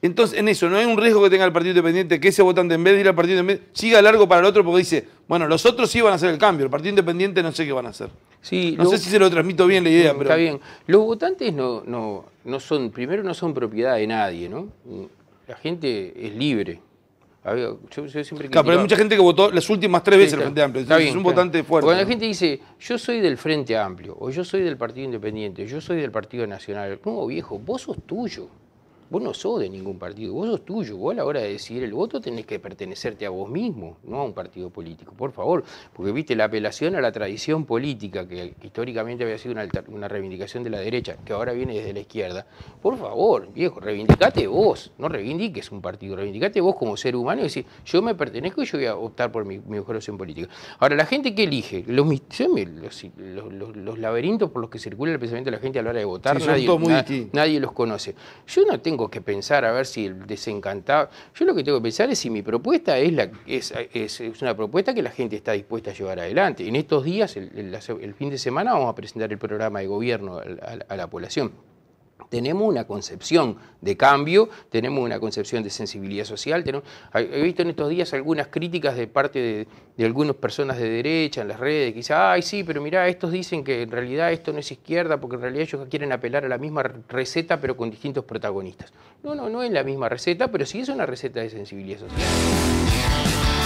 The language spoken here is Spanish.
Entonces, en eso, no hay un riesgo que tenga el Partido Independiente, que ese votante, en vez de ir al Partido Independiente, siga largo para el otro porque dice, bueno, los otros sí van a hacer el cambio, el Partido Independiente no sé qué van a hacer. Sí, no sé si se lo transmito bien la idea, mm, pero... Está bien. Los votantes no, no, no son, primero no son propiedad de nadie, ¿no? La gente es libre. claro, pero hay mucha gente que votó las últimas tres veces el Frente Amplio. es un votante fuerte. Cuando la gente dice, yo soy del Frente Amplio, o yo soy del Partido Independiente, yo soy del Partido Nacional. como viejo, vos sos tuyo. Vos no sos de ningún partido, vos sos tuyo. Vos a la hora de decidir el voto tenés que pertenecerte a vos mismo, no a un partido político, por favor. Porque viste la apelación a la tradición política, que históricamente había sido una, reivindicación de la derecha, que ahora viene desde la izquierda. Por favor, viejo, reivindicate vos, no reivindiques un partido, reivindicate vos como ser humano y decir, yo me pertenezco y yo voy a optar por mi, mejor opción política. Ahora, la gente que elige, los, los, laberintos por los que circula el pensamiento de la gente a la hora de votar, nadie los conoce. Yo no tengo tengo que pensar a ver si el desencantado. Yo lo que tengo que pensar es si mi propuesta es, la, es, una propuesta que la gente está dispuesta a llevar adelante. En estos días, el, fin de semana, vamos a presentar el programa de gobierno a la población. Tenemos una concepción de cambio, tenemos una concepción de sensibilidad social. he visto en estos días algunas críticas de parte de, de, algunas personas de derecha en las redes, que dicen, ay sí, pero mirá, estos dicen que en realidad esto no es izquierda, porque en realidad ellos quieren apelar a la misma receta, pero con distintos protagonistas. No, no, no es la misma receta, pero sí es una receta de sensibilidad social.